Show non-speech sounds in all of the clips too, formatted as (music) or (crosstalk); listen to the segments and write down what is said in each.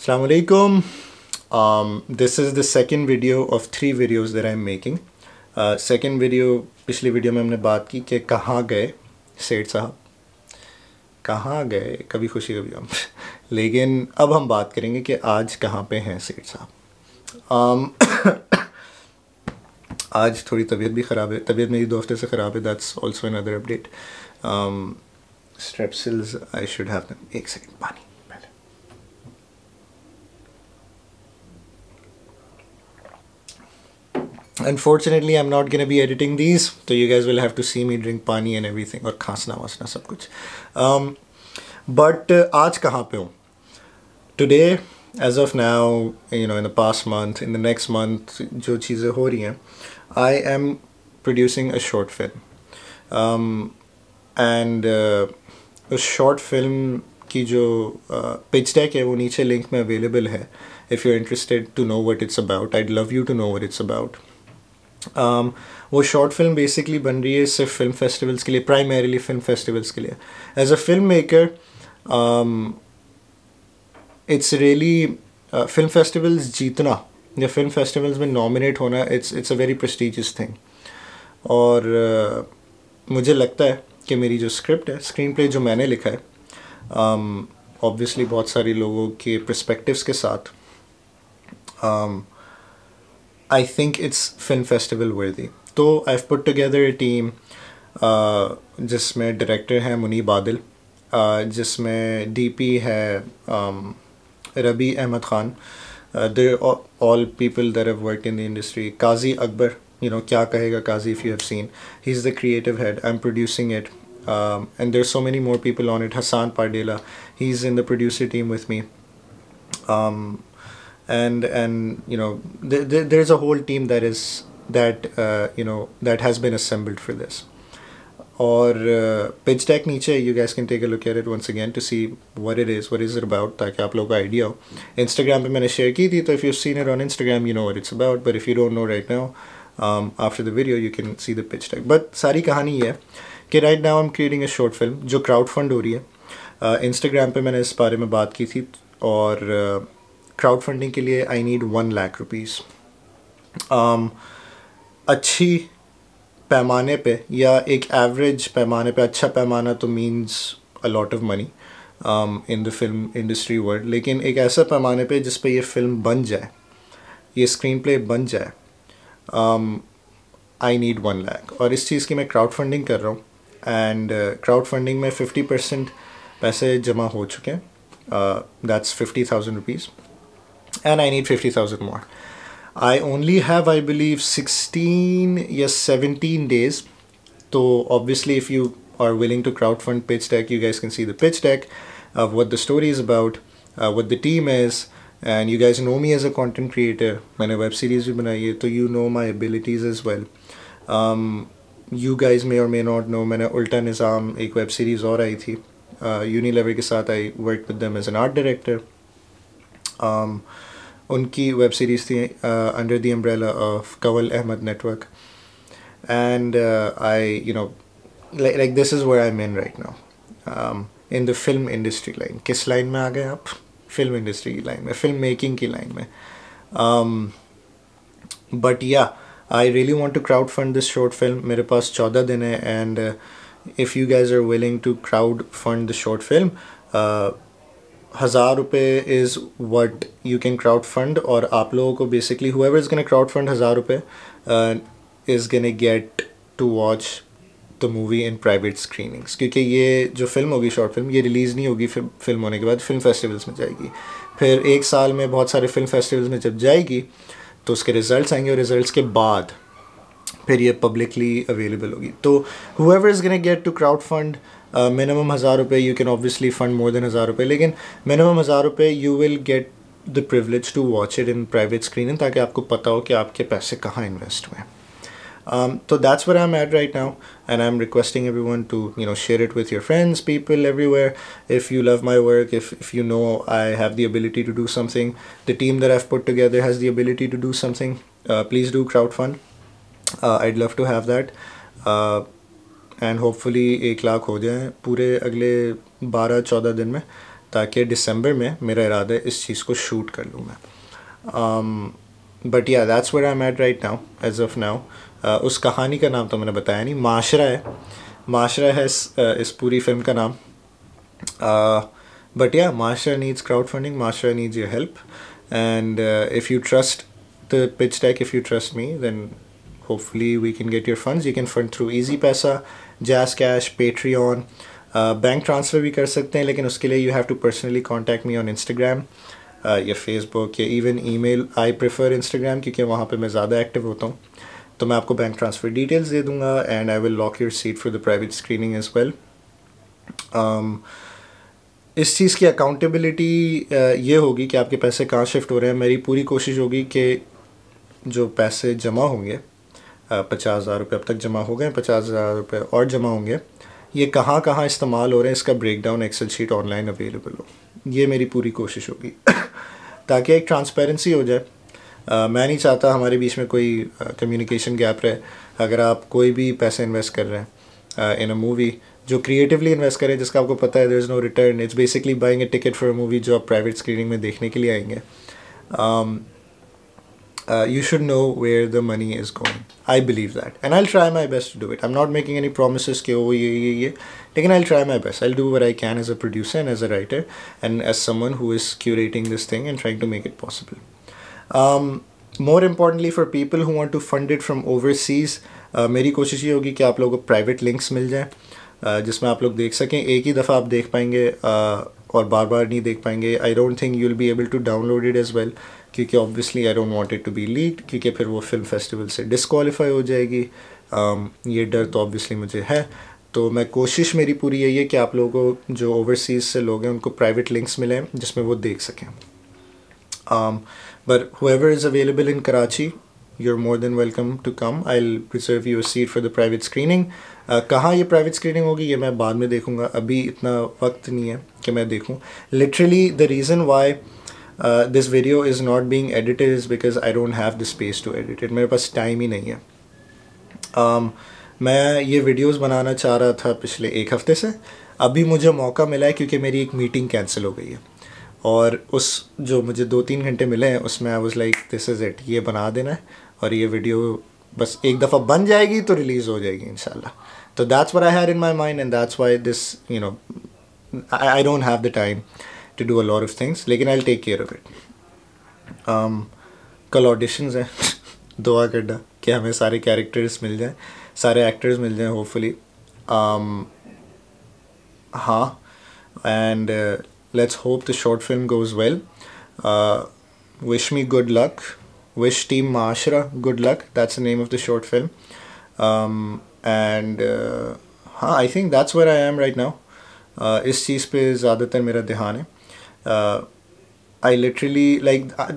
Assalamu alaikum. Um, this is the second video of three videos that I'm making. Uh, second video पिछली video में हमने बात की कि कहाँ गए सेठ साहब कहाँ गए कभी खुशी कभी हम (laughs) लेकिन अब हम बात करेंगे कि आज कहाँ पे हैं सेठ साहब um, (coughs) आज थोड़ी तबीयत भी ख़राब है तबीयत मेरी दो हफ्ते से ख़राब है that's also another update Strepsils I should have them एक सेकेंड पानी unfortunately i'm not going to be editing these so you guys will have to see me drink pani and everything or khasna wasna sab kuch um, but uh, aaj kahan pe today as of now you know in the past month in the next month jo cheeze ho rahi hain i am producing a short film um, and uh, उस short film की जो pitch uh, deck है वो नीचे available में if है you're interested to know what it's about, I'd love you to know what it's about. um, वो short film basically बन रही है सिर्फ फिल्म फेस्टिवल्स के लिए प्राइमरीली फिल्म फेस्टिवल्स के लिए as a film maker it's really film festivals जीतना या फिल्म फेस्टिवल्स में नॉमिनेट होना it's it's a very prestigious thing और uh, मुझे लगता है कि मेरी जो स्क्रिप्ट है स्क्रीन प्ले जो मैंने लिखा है ऑब्वियसली um, बहुत सारे लोगों के प्रस्पेक्टिव्स के साथ um, I think it's film festival worthy. So I've put together a team, just uh, my director hai Muni Badil, uh, my DP hai um, Rabi Ahmed Khan. Uh, they're all, people that have worked in the industry. Kazi Akbar, you know, kya kahega Kazi if you have seen. He's the creative head. I'm producing it. Um, and there's so many more people on it. Hassan Pardela, he's in the producer team with me. Um, and and you know there's a whole team that is that uh, you know that has been assembled for this or uh, pitch deck niche you guys can take a look at it once again to see what it is what is it about taki aap log idea instagram pe maine share ki thi so if you've seen it on instagram you know what it's about but if you don't know right now um, after the video you can see the pitch deck but sari kahani hai ki right now i'm creating a short film jo crowdfund ho rahi hai uh, instagram pe maine is bare mein baat ki thi aur uh, crowd funding के लिए I need one lakh rupees अच्छी पैमाने पे या एक average पैमाने पे अच्छा पैमाना तो means a lot of money in the film industry world लेकिन एक ऐसा पैमाने पे जिस पे ये फिल्म बन जाए ये स्क्रीन प्ले बन जाए आई नीड वन लाख और इस चीज़ की मैं क्राउड फंडिंग कर रहा हूँ एंड क्राउड फंडिंग में फिफ्टी परसेंट पैसे जमा हो चुके हैं that's fifty thousand rupees and I need 50,000 more. I only have, I believe, 16, yes, 17 days. So obviously, if you are willing to crowdfund pitch deck, you guys can see the pitch deck of what the story is about, uh, what the team is, and you guys know me as a content creator. मैंने web series भी you know my abilities as well. Um, you guys may or may not know, मैंने Ulta Nizam, a web series Or I uh, Unilever के साथ I worked with them as an art director. um, उनकी web series थी under the umbrella of Kawal Ahmed network and I you know like this is where I mean right now in the film industry line किस line में आ गए आप film industry की line में film making की लाइन में but yeah I really want to crowd fund this short film मेरे पास चौदह दिन है and if you guys are willing to crowd fund the short film हज़ार रुपये is what you can crowd fund और आप लोगों को basically whoever is gonna crowd fund हज़ार रुपये is gonna get to watch the movie in private screenings क्योंकि ये जो फिल्म होगी शॉर्ट फिल्म ये रिलीज़ नहीं होगी फिर फिल्म होने के बाद फिल्म फेस्टिवल्स में जाएगी फिर एक साल में बहुत सारे फिल्म फेस्टिवल्स में जब जाएगी तो उसके रिज़ल्ट आएंगे और रिज़ल्ट के बाद फिर ये पब्लिकली अवेलेबल होगी तो whoever is gonna get to crowd fund minimum हज़ार रुपये you can obviously fund more than हज़ार रुपये लेकिन मिनिमम हज़ार रुपये you will get the privilege to watch it in private screening ताकि आपको पता हो कि आपके पैसे कहाँ इन्वेस्ट हुए um, so that's where I'm at right now and I'm requesting everyone to you know share it with your friends people everywhere if you love my work if, if you know I have the ability to do something the team that I've put together has the ability to do something uh, please do crowdfund uh, I'd love to have that uh, and hopefully एक लाख हो जाए पूरे अगले बारह चौदह दिन में ताकि दिसंबर में मेरा इरादा है इस चीज़ को शूट कर लूँ मैं but yeah that's where I am at right now as of now उस कहानी का नाम तो मैंने बताया नहीं माशरा है माशरा है इस, uh, इस पूरी फिल्म का नाम but uh, yeah Mashra needs crowd funding Mashra needs your help and if you trust the pitch deck if you trust me then hopefully we can get your funds you can fund through easy पैसा जैस cash Patreon bank transfer भी कर सकते हैं लेकिन उसके लिए you have to personally contact me on Instagram या फेसबुक या even email I prefer Instagram क्योंकि वहाँ पर मैं ज़्यादा एक्टिव होता हूँ तो मैं आपको बैंक ट्रांसफ़र डिटेल्स दे दूँगा and I will lock your seat for the private screening as well इस चीज़ की अकाउंटेबिलिटी uh, ये होगी कि आपके पैसे कहाँ शिफ्ट हो रहे हैं मेरी पूरी कोशिश होगी कि जो पैसे जमा होंगे पचास हज़ार रुपये अब तक जमा हो गए पचास हज़ार रुपये और जमा होंगे ये कहाँ कहाँ इस्तेमाल हो रहे हैं इसका break down excel sheet online available हो ये मेरी पूरी कोशिश होगी (coughs) ताकि एक ट्रांसपेरेंसी हो जाए आ, मैं नहीं चाहता हमारे बीच में कोई कम्युनिकेशन गैप रहे अगर आप कोई भी पैसे इन्वेस्ट कर रहे हैं इन अ मूवी जो क्रिएटिवली इन्वेस्ट करें जिसका आपको पता है there is no return it's basically buying a ticket for a movie जो आप प्राइवेट स्क्रीनिंग में देखने के लिए आएंगे uh, you should know where the money is going. I believe that. And I'll try my best to do it. I'm not making any promises ke Again, oh, I'll try my best. I'll do what I can as a producer and as a writer and as someone who is curating this thing and trying to make it possible. Um, more importantly, for people who want to fund it from overseas, uh, मेरी कोशिश ये होगी कि आप लोगों को private links मिल जाएँ uh, जिसमें आप लोग देख सकें एक ही दफ़ा आप देख पाएंगे uh, और बार बार नहीं देख पाएंगे I don't think you will be able to download it as well क्योंकि obviously I don't want it to be leaked क्योंकि फिर वो फिल्म फेस्टिवल से डिसक्वालीफाई हो जाएगी um, ये डर तो ऑब्वियसली मुझे है तो मैं कोशिश मेरी पूरी यही है कि आप लोगों को जो ओवरसीज़ से लोग हैं उनको प्राइवेट लिंक्स मिलें जिसमें वो देख सकें but um, whoever is available in Karachi you are more than welcome to come I you your seat for the private screening कहाँ ये प्राइवेट स्क्रीनिंग होगी ये मैं बाद में देखूँगा अभी इतना वक्त नहीं है कि मैं देखूँ literally the reason why uh, this video is not being edited is because I don't have the space to edit it मेरे पास time ही नहीं है um, मैं ये वीडियोस बनाना चाह रहा था पिछले एक हफ्ते से अभी मुझे मौका मिला है क्योंकि मेरी एक मीटिंग कैंसिल हो गई है और उस जो मुझे दो तीन घंटे मिले हैं उसमें I was like this is it ये बना देना है और ये वीडियो बस एक दफ़ा बन जाएगी तो रिलीज़ हो जाएगी इन तो that's where I here in my mind and that's why this you know I don't have the time to do a lot of things लेकिन I take care of it कल ऑडिशन हैं (laughs) दुआ करना कि हमें सारे कैरेक्टर्स मिल जाएँ सारे एक्टर्स मिल जाएँ होपफुली um, हाँ and let's hope the short film goes well wish me good luck wish team Mashra good luck that's the name of the short film and हाँ I think that's where I am right now इस चीज़ पे ज़्यादातर मेरा ध्यान है uh, I literally like uh,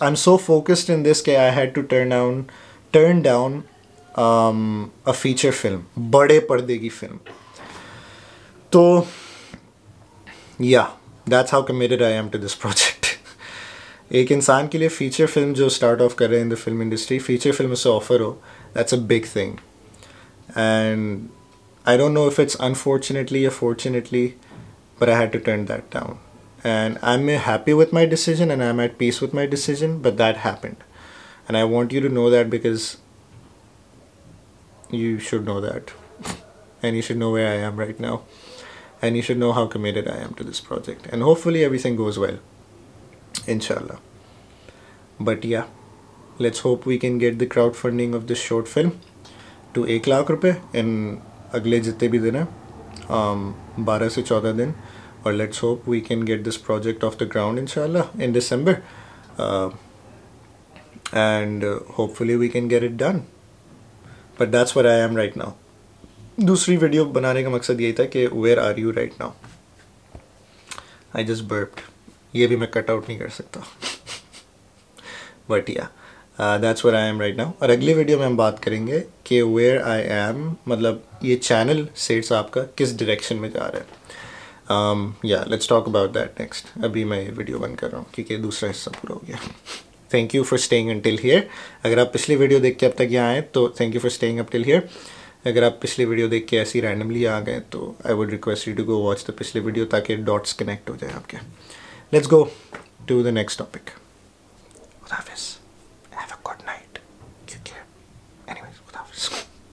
I, am so focused in this that I had to turn down turn down um, a feature film, बड़े पर्दे की film. So yeah, that's how committed I am to this (laughs) project. एक इंसान के लिए feature film जो start off कर रहे हैं in the film industry feature film से ऑफर हो that's a big thing and I don't know if it's unfortunately या fortunately but I had to turn that down and I'm happy with my decision and I'm at peace with my decision, but that happened. And I want you to know that because you should know that. (laughs) and you should know where I am right now. And you should know how committed I am to this project. And hopefully everything goes well. Inshallah. But yeah, let's hope we can get the crowdfunding of this short film to 1 lakh rupees in अगले जितने भी दिन 12 to 14 days. और let's hope we can get this project off the ground इनशाला in December and hopefully we can get it done but that's where I am right now दूसरी video बनाने का मकसद यही था कि where are you right now I just burped ये भी मैं कट आउट नहीं कर सकता but yeah that's where I am right now और अगली वीडियो में हम बात करेंगे कि वेयर आई एम मतलब ये चैनल सेट्स आपका किस डायरेक्शन में जा रहा है yeah let's talk about that next अभी मैं वीडियो बंद कर रहा हूँ क्योंकि दूसरा हिस्सा पूरा हो गया thank you for staying until here अगर आप पिछली वीडियो देख के अब तक यहाँ आए तो thank you for staying up till here अगर आप पिछली वीडियो देख के ऐसी रैंडमली आ गए तो I would request you to go watch the पिछली वीडियो ताकि डॉट्स कनेक्ट हो जाए आपके let's go to the next topic खुदाफिज़